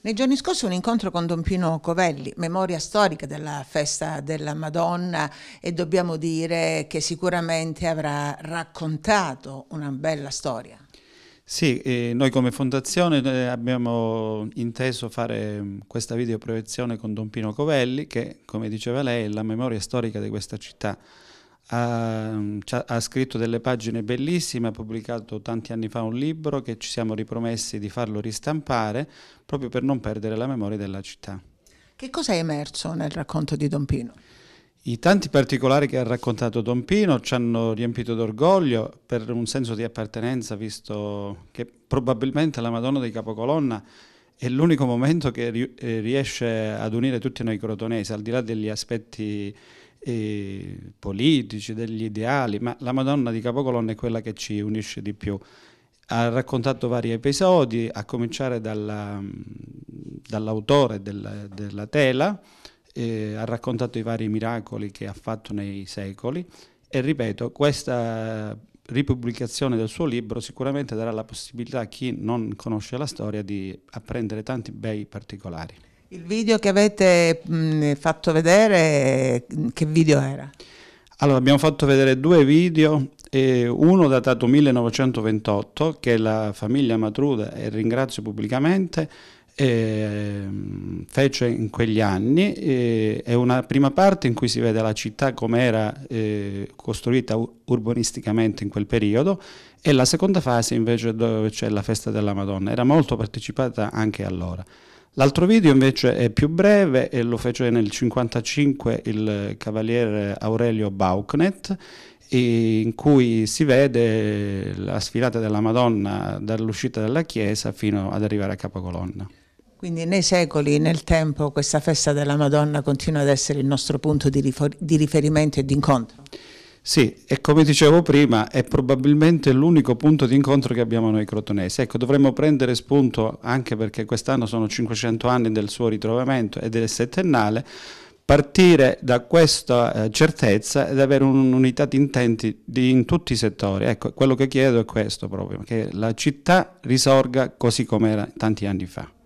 Nei giorni scorsi un incontro con Don Pino Covelli, memoria storica della festa della Madonna e dobbiamo dire che sicuramente avrà raccontato una bella storia. Sì, eh, noi come fondazione eh, abbiamo inteso fare mm, questa videoproiezione con Don Pino Covelli che, come diceva lei, è la memoria storica di questa città Mm, ha, ha, scritto delle pagine bellissime, ha pubblicato tanti anni fa un libro che ci siamo ripromessi di farlo ristampare proprio per non perdere la memoria della città. Che cosa è emerso nel racconto di Don Pino? I tanti particolari che ha raccontato Don Pino ci hanno riempito d'orgoglio per un senso di appartenenza, visto che probabilmente la Madonna di Capocolonna è l'unico momento che eh, riesce ad unire tutti noi crotonesi, al di là degli aspetti eh, politici, degli ideali, ma la Madonna di Capocolonna è quella che ci unisce di più. Ha raccontato vari episodi, a cominciare dalla, dall'autore della, della tela, eh, ha raccontato i vari miracoli che ha fatto nei secoli e ripeto, questa ripubblicazione del suo libro sicuramente darà la possibilità a chi non conosce la storia di apprendere tanti bei particolari. Il video che avete mh, mm, fatto vedere, che video era? Allora, abbiamo fatto vedere due video, eh, uno datato 1928, che la famiglia Matruda, e ringrazio pubblicamente, eh, fece in quegli anni. Eh, è una prima parte in cui si vede la città come era eh, costruita urbanisticamente in quel periodo e la seconda fase invece dove c'è la festa della Madonna. Era molto partecipata anche allora. L'altro video invece è più breve e lo fece nel 1955 il cavaliere Aurelio Bauknet in cui si vede la sfilata della Madonna dall'uscita della chiesa fino ad arrivare a capocolonna. Quindi nei secoli, nel tempo, questa festa della Madonna continua ad essere il nostro punto di, riferimento e di incontro. Sì, e come dicevo prima, è probabilmente l'unico punto di incontro che abbiamo noi crotonesi. Ecco, dovremmo prendere spunto, anche perché quest'anno sono 500 anni del suo ritrovamento e del settennale, partire da questa eh, certezza ed avere un'unità di intenti di, in tutti i settori. Ecco, quello che chiedo è questo proprio, che la città risorga così come era tanti anni fa.